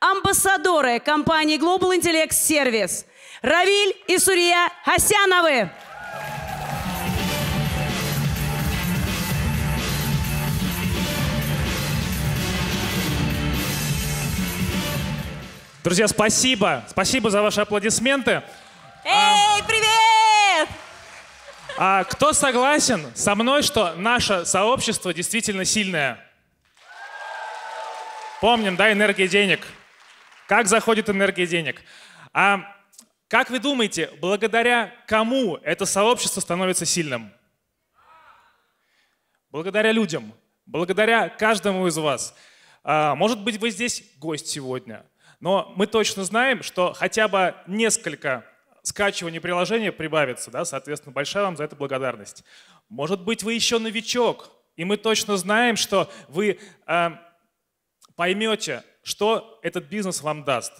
Амбассадоры компании Global Intellect Service Равиль и Сурия Хасяновы. Друзья, спасибо. Спасибо за ваши аплодисменты. Эй, привет! а, а кто согласен со мной, что наше сообщество действительно сильное? Помним, да, энергия денег – как заходит энергия денег? А как вы думаете, благодаря кому это сообщество становится сильным? Благодаря людям, благодаря каждому из вас. А, может быть, вы здесь гость сегодня, но мы точно знаем, что хотя бы несколько скачиваний приложения прибавится, да, соответственно, большая вам за это благодарность. Может быть, вы еще новичок, и мы точно знаем, что вы э, поймете, что этот бизнес вам даст?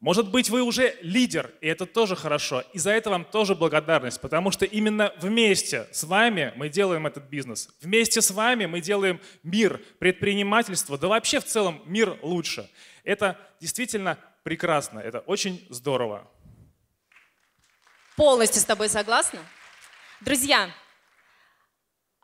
Может быть, вы уже лидер, и это тоже хорошо. И за это вам тоже благодарность, потому что именно вместе с вами мы делаем этот бизнес. Вместе с вами мы делаем мир, предпринимательство, да вообще в целом мир лучше. Это действительно прекрасно, это очень здорово. Полностью с тобой согласна. Друзья,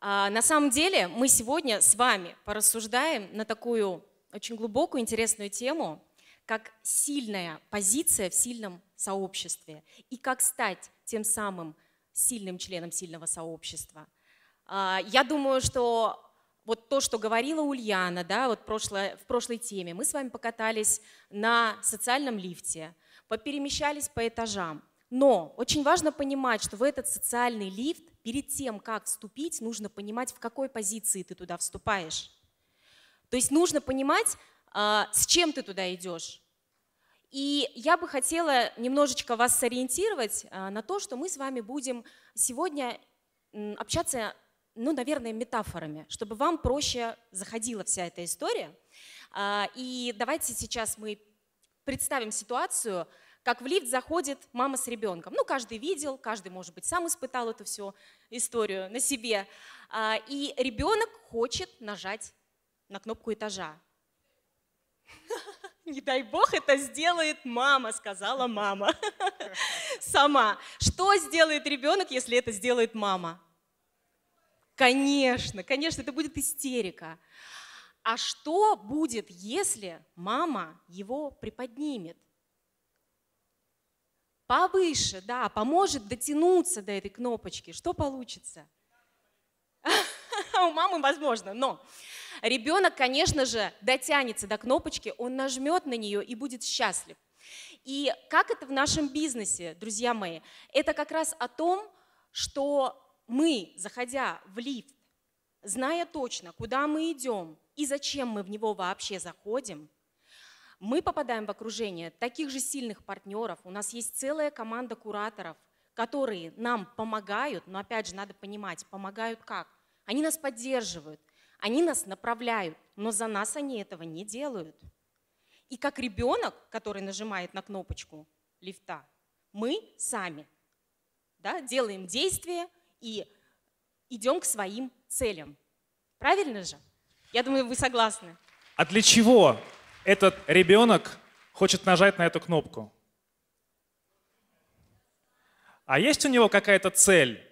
а, на самом деле мы сегодня с вами порассуждаем на такую очень глубокую, интересную тему, как сильная позиция в сильном сообществе и как стать тем самым сильным членом сильного сообщества. А, я думаю, что вот то, что говорила Ульяна да, вот прошлое, в прошлой теме, мы с вами покатались на социальном лифте, поперемещались по этажам. Но очень важно понимать, что в этот социальный лифт перед тем, как вступить, нужно понимать, в какой позиции ты туда вступаешь. То есть нужно понимать, а, с чем ты туда идешь. И я бы хотела немножечко вас сориентировать а, на то, что мы с вами будем сегодня общаться, ну, наверное, метафорами, чтобы вам проще заходила вся эта история. А, и давайте сейчас мы представим ситуацию, как в лифт заходит мама с ребенком. Ну, каждый видел, каждый, может быть, сам испытал эту всю историю на себе. И ребенок хочет нажать на кнопку этажа. Не дай бог это сделает мама, сказала мама сама. Что сделает ребенок, если это сделает мама? Конечно, конечно, это будет истерика. А что будет, если мама его приподнимет? Повыше, да, поможет дотянуться до этой кнопочки. Что получится? У мамы возможно, но Ребенок, конечно же, дотянется до кнопочки, он нажмет на нее и будет счастлив. И как это в нашем бизнесе, друзья мои? Это как раз о том, что мы, заходя в лифт, зная точно, куда мы идем и зачем мы в него вообще заходим, мы попадаем в окружение таких же сильных партнеров. У нас есть целая команда кураторов, которые нам помогают, но опять же надо понимать, помогают как? Они нас поддерживают – они нас направляют, но за нас они этого не делают. И как ребенок, который нажимает на кнопочку лифта, мы сами да, делаем действия и идем к своим целям. Правильно же? Я думаю, вы согласны. А для чего этот ребенок хочет нажать на эту кнопку? А есть у него какая-то цель?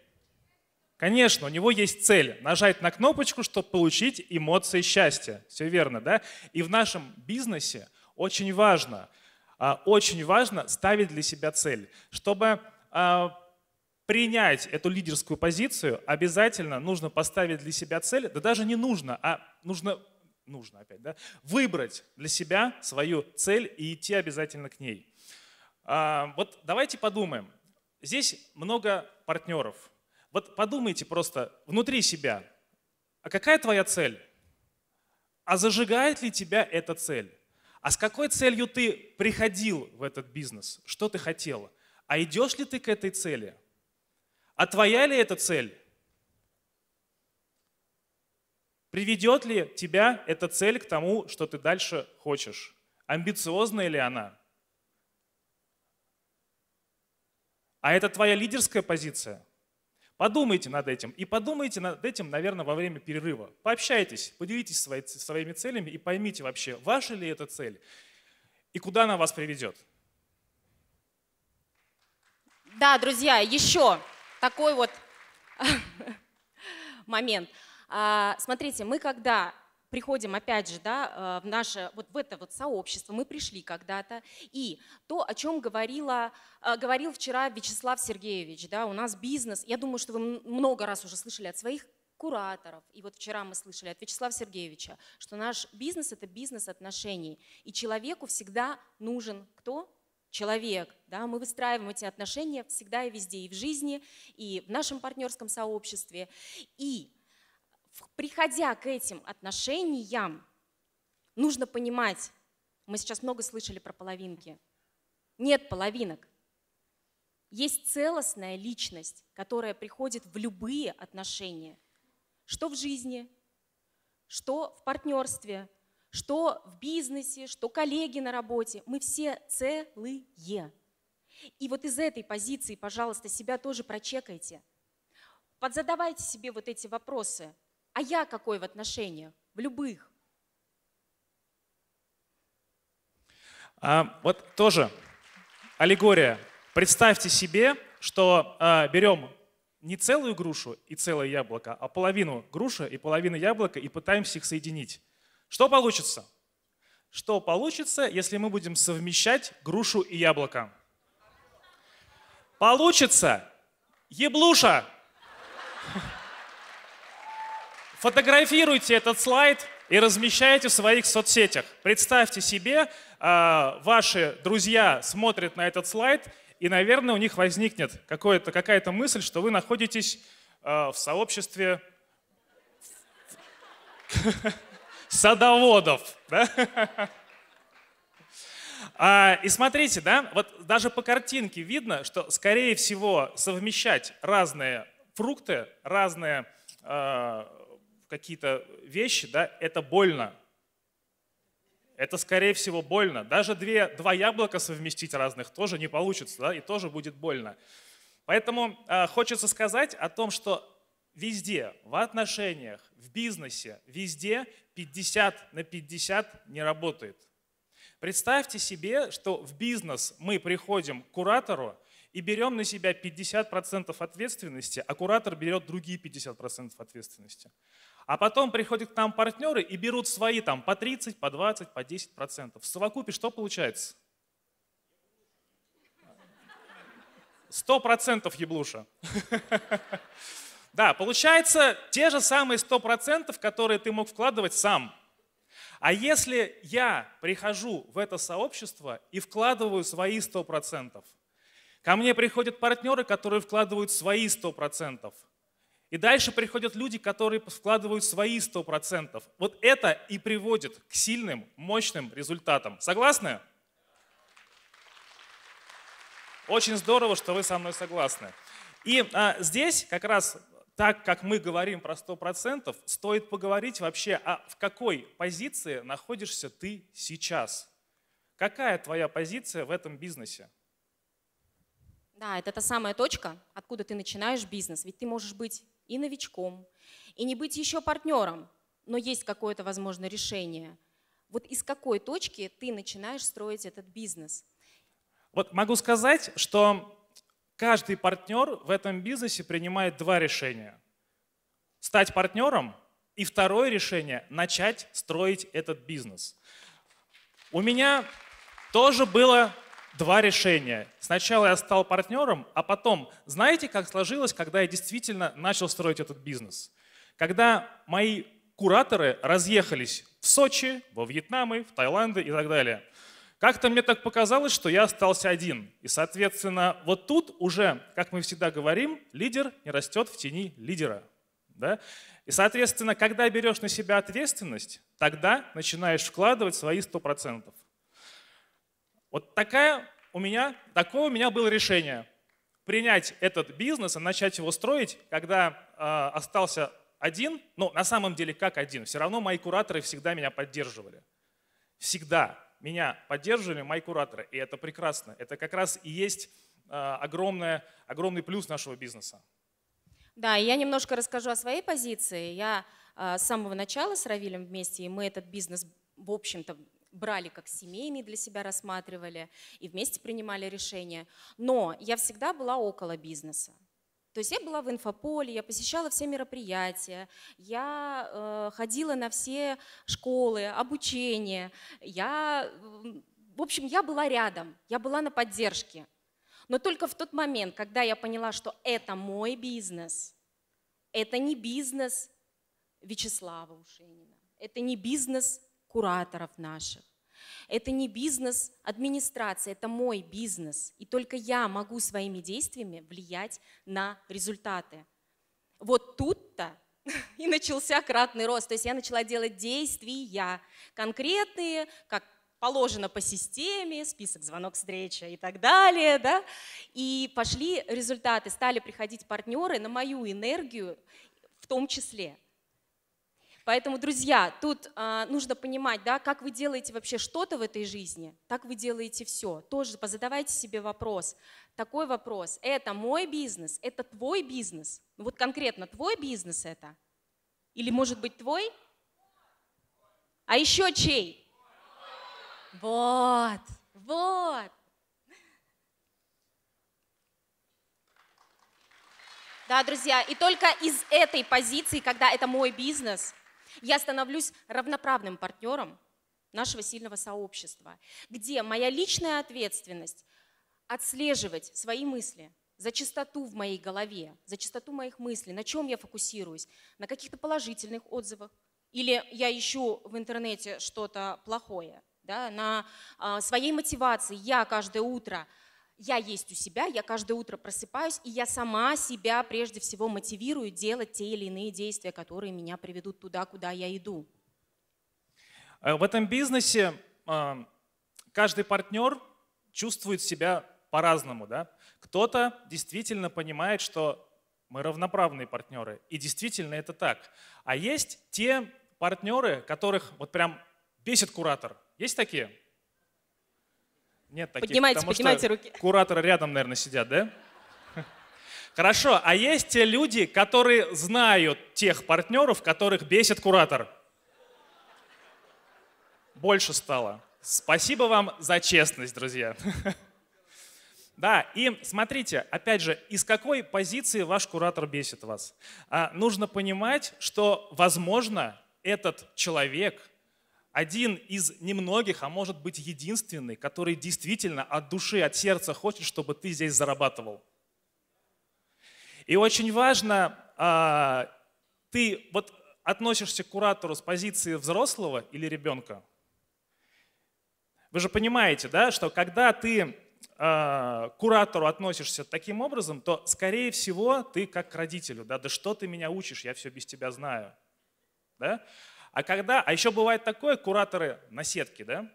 Конечно, у него есть цель – нажать на кнопочку, чтобы получить эмоции счастья. Все верно, да? И в нашем бизнесе очень важно, а, очень важно ставить для себя цель, чтобы а, принять эту лидерскую позицию, обязательно нужно поставить для себя цель, да даже не нужно, а нужно, нужно опять, да, выбрать для себя свою цель и идти обязательно к ней. А, вот давайте подумаем. Здесь много партнеров, вот подумайте просто внутри себя, а какая твоя цель? А зажигает ли тебя эта цель? А с какой целью ты приходил в этот бизнес? Что ты хотела? А идешь ли ты к этой цели? А твоя ли эта цель? Приведет ли тебя эта цель к тому, что ты дальше хочешь? Амбициозная ли она? А это твоя лидерская позиция? Подумайте над этим. И подумайте над этим, наверное, во время перерыва. Пообщайтесь, поделитесь свои, своими целями и поймите вообще, ваша ли эта цель и куда она вас приведет. Да, друзья, еще такой вот момент. А, смотрите, мы когда приходим опять же да, э, в наше, вот в это вот сообщество, мы пришли когда-то, и то, о чем говорила, э, говорил вчера Вячеслав Сергеевич, да, у нас бизнес, я думаю, что вы много раз уже слышали от своих кураторов, и вот вчера мы слышали от Вячеслава Сергеевича, что наш бизнес – это бизнес отношений, и человеку всегда нужен кто? человек. Да? Мы выстраиваем эти отношения всегда и везде, и в жизни, и в нашем партнерском сообществе. И приходя к этим отношениям, нужно понимать, мы сейчас много слышали про половинки, нет половинок. Есть целостная личность, которая приходит в любые отношения, что в жизни, что в партнерстве, что в бизнесе, что коллеги на работе. Мы все целые. И вот из этой позиции, пожалуйста, себя тоже прочекайте. Подзадавайте себе вот эти вопросы. А я какой в отношениях? В любых. А, вот тоже аллегория. Представьте себе, что а, берем не целую грушу и целое яблоко, а половину груши и половину яблока и пытаемся их соединить. Что получится? Что получится, если мы будем совмещать грушу и яблоко? Получится еблуша! Фотографируйте этот слайд и размещайте в своих соцсетях. Представьте себе, а, ваши друзья смотрят на этот слайд, и, наверное, у них возникнет какая-то мысль, что вы находитесь а, в сообществе садоводов. А, и смотрите, да, вот даже по картинке видно, что, скорее всего, совмещать разные фрукты, разные какие-то вещи, да, это больно. Это, скорее всего, больно. Даже две, два яблока совместить разных тоже не получится, да, и тоже будет больно. Поэтому э, хочется сказать о том, что везде, в отношениях, в бизнесе, везде 50 на 50 не работает. Представьте себе, что в бизнес мы приходим к куратору, и берем на себя 50% ответственности, а куратор берет другие 50% ответственности. А потом приходят к нам партнеры и берут свои там по 30, по 20, по 10%. В совокупе что получается? 100% еблуша. Да, получается те же самые 100%, которые ты мог вкладывать сам. А если я прихожу в это сообщество и вкладываю свои 100%, Ко мне приходят партнеры, которые вкладывают свои 100%. И дальше приходят люди, которые вкладывают свои 100%. Вот это и приводит к сильным, мощным результатам. Согласны? Очень здорово, что вы со мной согласны. И а, здесь как раз так как мы говорим про 100%, стоит поговорить вообще, а в какой позиции находишься ты сейчас? Какая твоя позиция в этом бизнесе? Да, это та самая точка, откуда ты начинаешь бизнес. Ведь ты можешь быть и новичком, и не быть еще партнером, но есть какое-то, возможно, решение. Вот из какой точки ты начинаешь строить этот бизнес? Вот могу сказать, что каждый партнер в этом бизнесе принимает два решения. Стать партнером и второе решение – начать строить этот бизнес. У меня тоже было два решения. Сначала я стал партнером, а потом, знаете, как сложилось, когда я действительно начал строить этот бизнес? Когда мои кураторы разъехались в Сочи, во Вьетнамы, в Таиланды и так далее. Как-то мне так показалось, что я остался один. И, соответственно, вот тут уже, как мы всегда говорим, лидер не растет в тени лидера. Да? И, соответственно, когда берешь на себя ответственность, тогда начинаешь вкладывать свои 100%. Вот такая у меня, такое у меня было решение. Принять этот бизнес и начать его строить, когда э, остался один, но ну, на самом деле как один, все равно мои кураторы всегда меня поддерживали. Всегда меня поддерживали мои кураторы, и это прекрасно. Это как раз и есть э, огромное, огромный плюс нашего бизнеса. Да, я немножко расскажу о своей позиции. Я э, с самого начала с Равилем вместе, и мы этот бизнес, в общем-то, брали как семейный для себя, рассматривали и вместе принимали решения. Но я всегда была около бизнеса. То есть я была в инфополе, я посещала все мероприятия, я э, ходила на все школы, обучение, я, в общем, я была рядом, я была на поддержке. Но только в тот момент, когда я поняла, что это мой бизнес, это не бизнес Вячеслава Ушенина, это не бизнес кураторов наших. Это не бизнес администрации, это мой бизнес. И только я могу своими действиями влиять на результаты. Вот тут-то и начался кратный рост. То есть я начала делать действия конкретные, как положено по системе, список звонок встреча и так далее, да, и пошли результаты, стали приходить партнеры на мою энергию в том числе – Поэтому, друзья, тут э, нужно понимать, да, как вы делаете вообще что-то в этой жизни, так вы делаете все. Тоже позадавайте себе вопрос, такой вопрос, это мой бизнес, это твой бизнес, ну, вот конкретно твой бизнес это, или может быть твой, а еще чей? Вот, вот. Да, друзья, и только из этой позиции, когда это мой бизнес – я становлюсь равноправным партнером нашего сильного сообщества, где моя личная ответственность отслеживать свои мысли, за чистоту в моей голове, за чистоту моих мыслей, на чем я фокусируюсь, на каких-то положительных отзывах, или я ищу в интернете что-то плохое, да, на э, своей мотивации я каждое утро – я есть у себя, я каждое утро просыпаюсь, и я сама себя прежде всего мотивирую делать те или иные действия, которые меня приведут туда, куда я иду. Э, в этом бизнесе а, каждый партнер чувствует себя по-разному. Да? Кто-то действительно понимает, что мы равноправные партнеры, и действительно это так. А есть те партнеры, которых вот прям бесит куратор. Есть такие? Нет таких, поднимайте, потому поднимайте что руки. кураторы рядом, наверное, сидят, да? Хорошо, а есть те люди, которые знают тех партнеров, которых бесит куратор? Больше стало. Спасибо вам за честность, друзья. Да, и смотрите, опять же, из какой позиции ваш куратор бесит вас? А, нужно понимать, что, возможно, этот человек один из немногих, а может быть единственный, который действительно от души, от сердца хочет, чтобы ты здесь зарабатывал. И очень важно, а, ты вот относишься к куратору с позиции взрослого или ребенка. Вы же понимаете, да, что когда ты а, к куратору относишься таким образом, то, скорее всего, ты как к родителю, да, да что ты меня учишь, я все без тебя знаю. Да? А когда, а еще бывает такое, кураторы на сетке, да,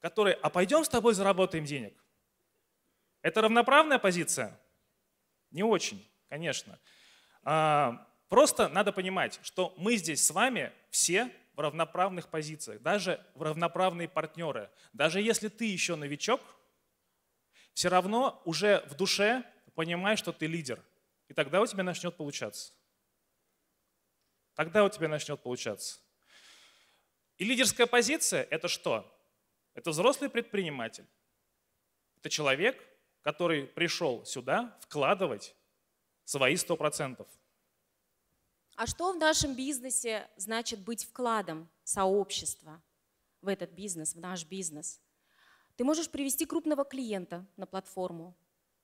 которые, а пойдем с тобой заработаем денег. Это равноправная позиция? Не очень, конечно. А, просто надо понимать, что мы здесь с вами все в равноправных позициях, даже в равноправные партнеры. Даже если ты еще новичок, все равно уже в душе понимаешь, что ты лидер. И тогда у тебя начнет получаться. Тогда у тебя начнет получаться. И лидерская позиция – это что? Это взрослый предприниматель. Это человек, который пришел сюда вкладывать свои 100%. А что в нашем бизнесе значит быть вкладом сообщества в этот бизнес, в наш бизнес? Ты можешь привести крупного клиента на платформу,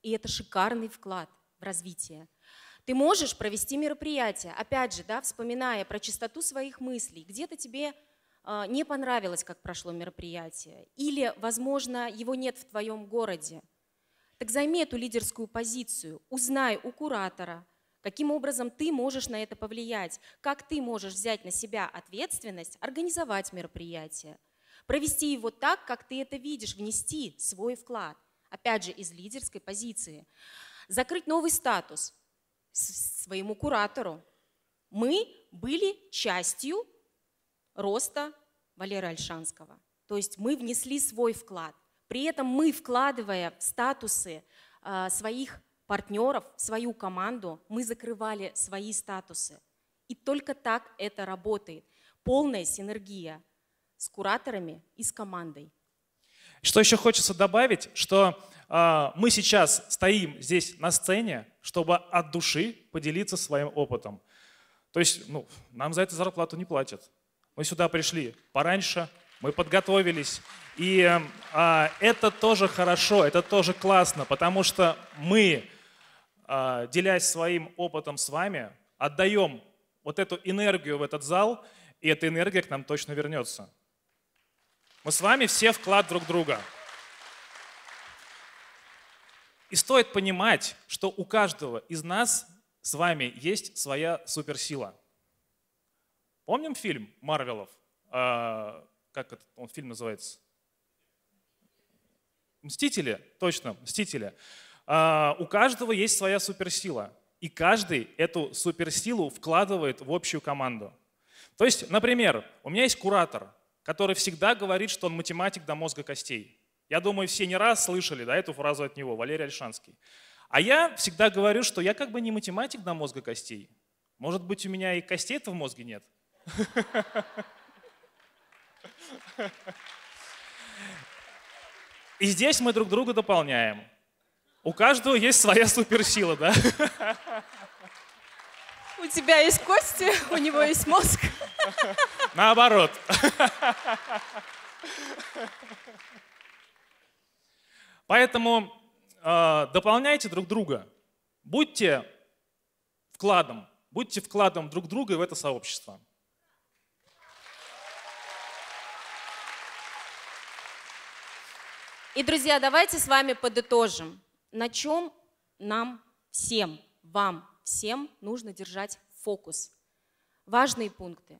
и это шикарный вклад в развитие – ты можешь провести мероприятие, опять же, да, вспоминая про чистоту своих мыслей, где-то тебе а, не понравилось, как прошло мероприятие, или, возможно, его нет в твоем городе, так займи эту лидерскую позицию, узнай у куратора, каким образом ты можешь на это повлиять, как ты можешь взять на себя ответственность, организовать мероприятие, провести его так, как ты это видишь, внести свой вклад, опять же, из лидерской позиции. Закрыть новый статус – своему куратору. Мы были частью роста Валеры Альшанского. То есть мы внесли свой вклад. При этом мы, вкладывая в статусы а, своих партнеров, свою команду, мы закрывали свои статусы. И только так это работает. Полная синергия с кураторами и с командой. Что еще хочется добавить, что а, мы сейчас стоим здесь на сцене, чтобы от души поделиться своим опытом. То есть ну, нам за это зарплату не платят. Мы сюда пришли пораньше, мы подготовились. И а, это тоже хорошо, это тоже классно, потому что мы, а, делясь своим опытом с вами, отдаем вот эту энергию в этот зал, и эта энергия к нам точно вернется. Мы с вами все вклад друг друга. И стоит понимать, что у каждого из нас с вами есть своя суперсила. Помним фильм Марвелов? А, как этот он, фильм называется? Мстители, точно, Мстители. А, у каждого есть своя суперсила. И каждый эту суперсилу вкладывает в общую команду. То есть, например, у меня есть куратор, который всегда говорит, что он математик до мозга костей. Я думаю, все не раз слышали да, эту фразу от него, Валерий Альшанский. А я всегда говорю, что я как бы не математик до мозга костей. Может быть, у меня и костей-то в мозге нет. И здесь мы друг друга дополняем. У каждого есть своя суперсила, да? У тебя есть кости, у него есть мозг. Наоборот. Поэтому э, дополняйте друг друга. Будьте вкладом, будьте вкладом друг друга и в это сообщество. И, друзья, давайте с вами подытожим, на чем нам всем, вам всем нужно держать фокус. Важные пункты.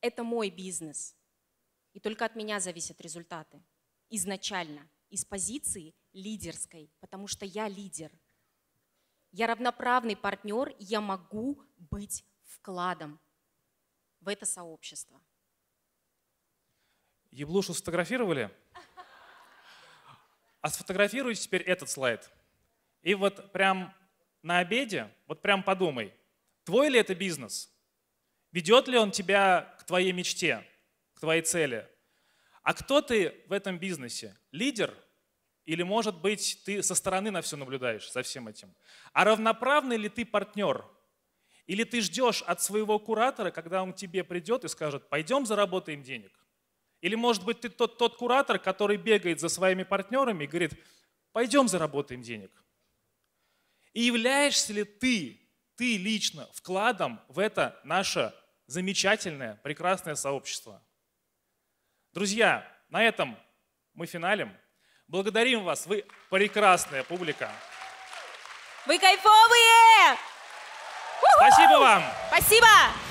Это мой бизнес. И только от меня зависят результаты. Изначально, из позиции лидерской, потому что я лидер. Я равноправный партнер, и я могу быть вкладом в это сообщество. Еблушу сфотографировали? А сфотографируйте теперь этот слайд. И вот прям на обеде, вот прям подумай, твой ли это бизнес? Ведет ли он тебя к твоей мечте, к твоей цели? А кто ты в этом бизнесе? Лидер – или, может быть, ты со стороны на все наблюдаешь, со всем этим. А равноправный ли ты партнер? Или ты ждешь от своего куратора, когда он к тебе придет и скажет, пойдем заработаем денег? Или, может быть, ты тот, тот куратор, который бегает за своими партнерами и говорит, пойдем заработаем денег? И являешься ли ты, ты лично вкладом в это наше замечательное, прекрасное сообщество? Друзья, на этом мы финалим. Благодарим вас, вы прекрасная публика. Вы кайфовые! Спасибо вам! Спасибо!